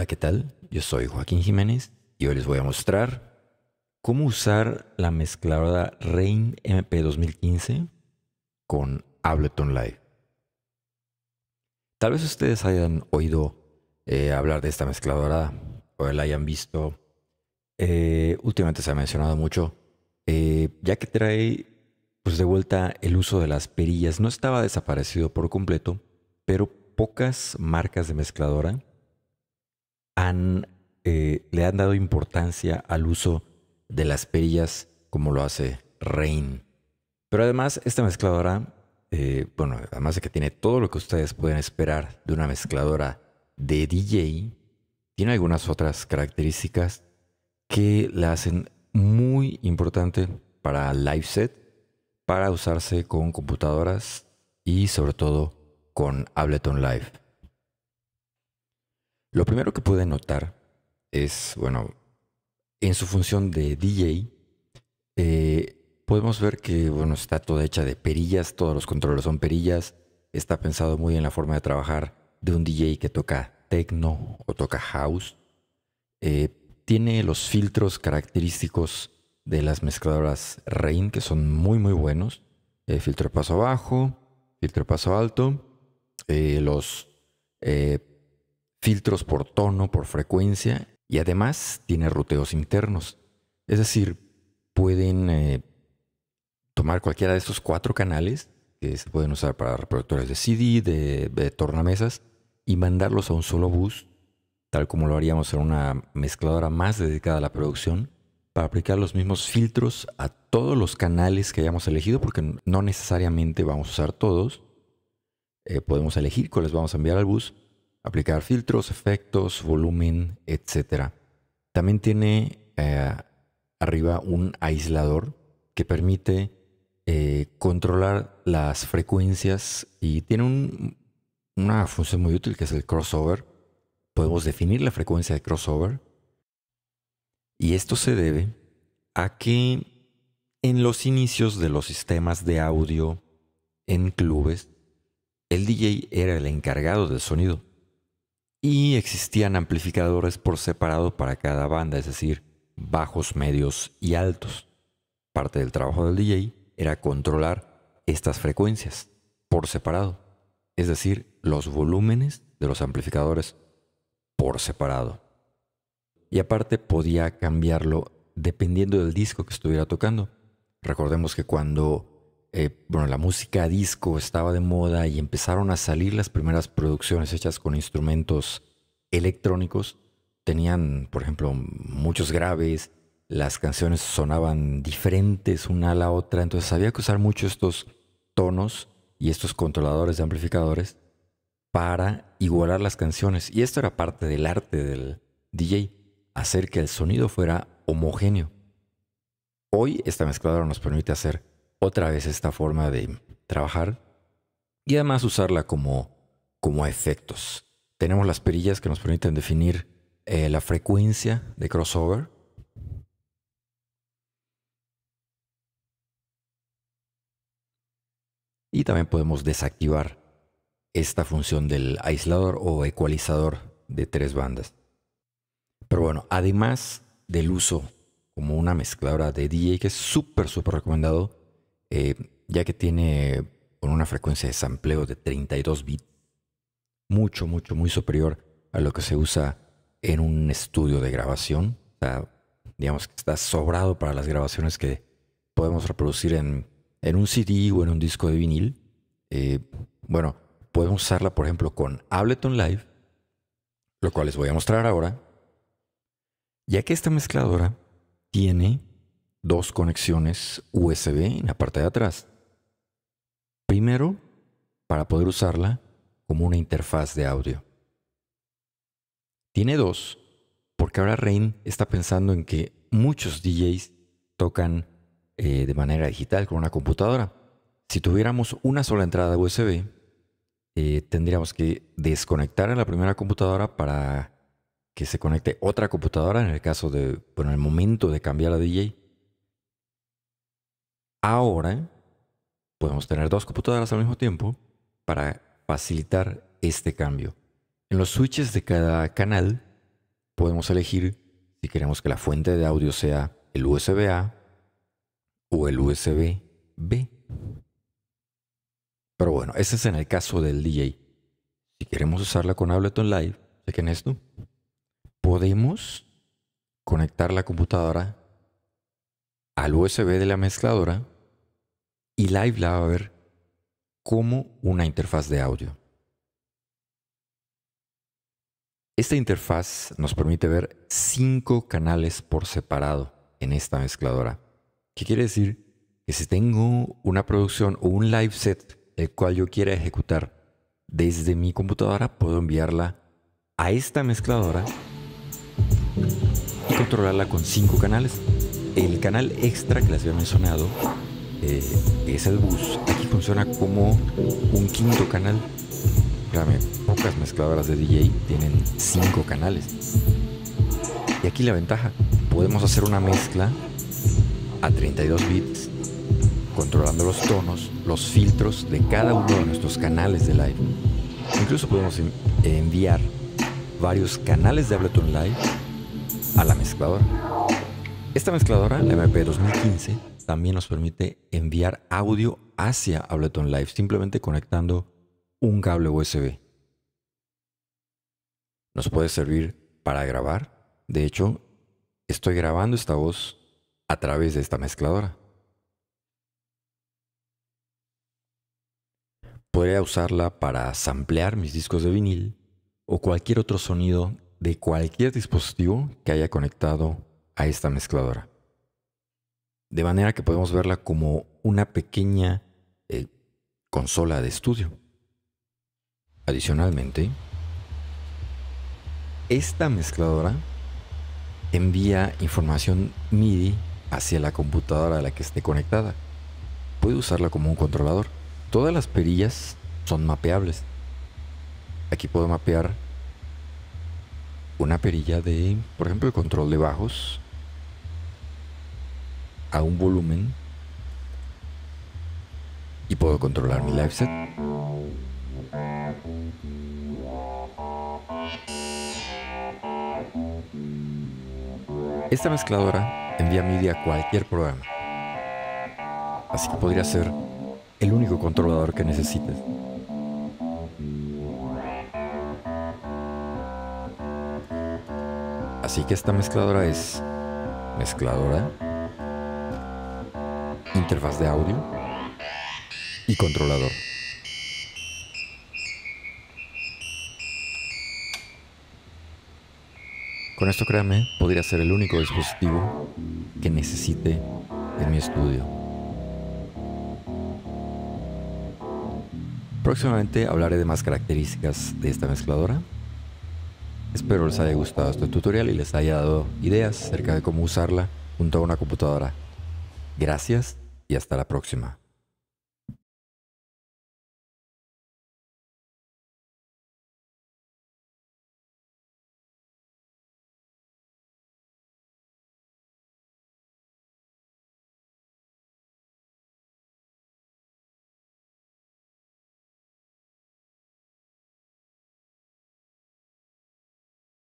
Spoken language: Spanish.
Hola, ¿qué tal? Yo soy Joaquín Jiménez y hoy les voy a mostrar cómo usar la mezcladora Rain MP 2015 con Ableton Live. Tal vez ustedes hayan oído eh, hablar de esta mezcladora o la hayan visto. Eh, últimamente se ha mencionado mucho, eh, ya que trae pues de vuelta el uso de las perillas. No estaba desaparecido por completo, pero pocas marcas de mezcladora eh, le han dado importancia al uso de las perillas como lo hace Rain. Pero además, esta mezcladora, eh, bueno, además de que tiene todo lo que ustedes pueden esperar de una mezcladora de DJ, tiene algunas otras características que la hacen muy importante para live set, para usarse con computadoras y sobre todo con Ableton Live. Lo primero que pude notar es, bueno, en su función de DJ, eh, podemos ver que, bueno, está toda hecha de perillas, todos los controles son perillas, está pensado muy en la forma de trabajar de un DJ que toca techno o toca house. Eh, tiene los filtros característicos de las mezcladoras Rain, que son muy, muy buenos. Eh, filtro paso bajo, filtro paso alto, los filtros por tono, por frecuencia y además tiene ruteos internos. Es decir, pueden eh, tomar cualquiera de estos cuatro canales que se pueden usar para reproductores de CD, de, tornamesas y mandarlos a un solo bus, tal como lo haríamos en una mezcladora más dedicada a la producción, para aplicar los mismos filtros a todos los canales que hayamos elegido, porque no necesariamente vamos a usar todos. Eh, podemos elegir cuáles vamos a enviar al bus, aplicar filtros, efectos, volumen, etc. También tiene eh, arriba un aislador que permite eh, controlar las frecuencias y tiene una función muy útil que es el crossover. Podemos definir la frecuencia de crossover y esto se debe a que en los inicios de los sistemas de audio en clubes, el DJ era el encargado del sonido y existían amplificadores por separado para cada banda, es decir, bajos, medios y altos. Parte del trabajo del DJ era controlar estas frecuencias por separado, es decir, los volúmenes de los amplificadores por separado. Y aparte podía cambiarlo dependiendo del disco que estuviera tocando. Recordemos que cuando eh, bueno, la música disco estaba de moda y empezaron a salir las primeras producciones hechas con instrumentos electrónicos. Tenían, por ejemplo, muchos graves, las canciones sonaban diferentes una a la otra, entonces había que usar mucho estos tonos y estos controladores de amplificadores para igualar las canciones. Y esto era parte del arte del DJ, hacer que el sonido fuera homogéneo. Hoy esta mezcladora nos permite hacer otra vez esta forma de trabajar y además usarla como, efectos. Tenemos las perillas que nos permiten definir eh, la frecuencia de crossover. Y también podemos desactivar esta función del aislador o ecualizador de tres bandas. Pero bueno, además del uso como una mezcladora de DJ que es súper, súper recomendado, eh, ya que tiene con una frecuencia de sampleo de 32 bits, mucho, mucho, muy superior a lo que se usa en un estudio de grabación. digamos que está sobrado para las grabaciones que podemos reproducir en, un CD o en un disco de vinil. Eh, bueno, podemos usarla, por ejemplo, con Ableton Live, lo cual les voy a mostrar ahora, ya que esta mezcladora tiene dos conexiones USB en la parte de atrás. Primero, para poder usarla como una interfaz de audio. Tiene dos, porque ahora Rain está pensando en que muchos DJs tocan eh, de manera digital con una computadora. Si tuviéramos una sola entrada USB, eh, tendríamos que desconectar a la primera computadora para que se conecte otra computadora en el caso de, en el momento de cambiar a DJ Ahora podemos tener dos computadoras al mismo tiempo para facilitar este cambio. En los switches de cada canal podemos elegir si queremos que la fuente de audio sea el USB-A o el USB-B. Pero bueno, ese es en el caso del DJ. Si queremos usarla con Ableton Live, en esto, podemos conectar la computadora al USB de la mezcladora y Live la va a ver como una interfaz de audio. Esta interfaz nos permite ver cinco canales por separado en esta mezcladora. ¿Qué quiere decir? Que si tengo una producción o un live set el cual yo quiera ejecutar desde mi computadora, puedo enviarla a esta mezcladora y controlarla con cinco canales. El canal extra que les había mencionado eh, es el bus. Aquí funciona como un quinto canal. Créame, pocas mezcladoras de DJ tienen cinco canales. Y aquí la ventaja, podemos hacer una mezcla a 32 bits, controlando los tonos, los filtros de cada uno de nuestros canales de live. Incluso podemos enviar varios canales de Ableton Live a la mezcladora. Esta mezcladora, la MP 2015, también nos permite enviar audio hacia Ableton Live, simplemente conectando un cable USB. Nos puede servir para grabar. De hecho, estoy grabando esta voz a través de esta mezcladora. Podría usarla para samplear mis discos de vinil o cualquier otro sonido de cualquier dispositivo que haya conectado a esta mezcladora de manera que podemos verla como una pequeña eh, consola de estudio. Adicionalmente, esta mezcladora envía información MIDI hacia la computadora a la que esté conectada. Puede usarla como un controlador. Todas las perillas son mapeables. Aquí puedo mapear una perilla de, por ejemplo, el control de bajos a un volumen y puedo controlar mi live set. Esta mezcladora envía MIDI a cualquier programa, así que podría ser el único controlador que necesites. Así que esta mezcladora es mezcladora interfaz de audio y controlador. Con esto créanme podría ser el único dispositivo que necesite en mi estudio. Próximamente hablaré de más características de esta mezcladora. Espero les haya gustado este tutorial y les haya dado ideas acerca de cómo usarla junto a una computadora. Gracias y hasta la próxima.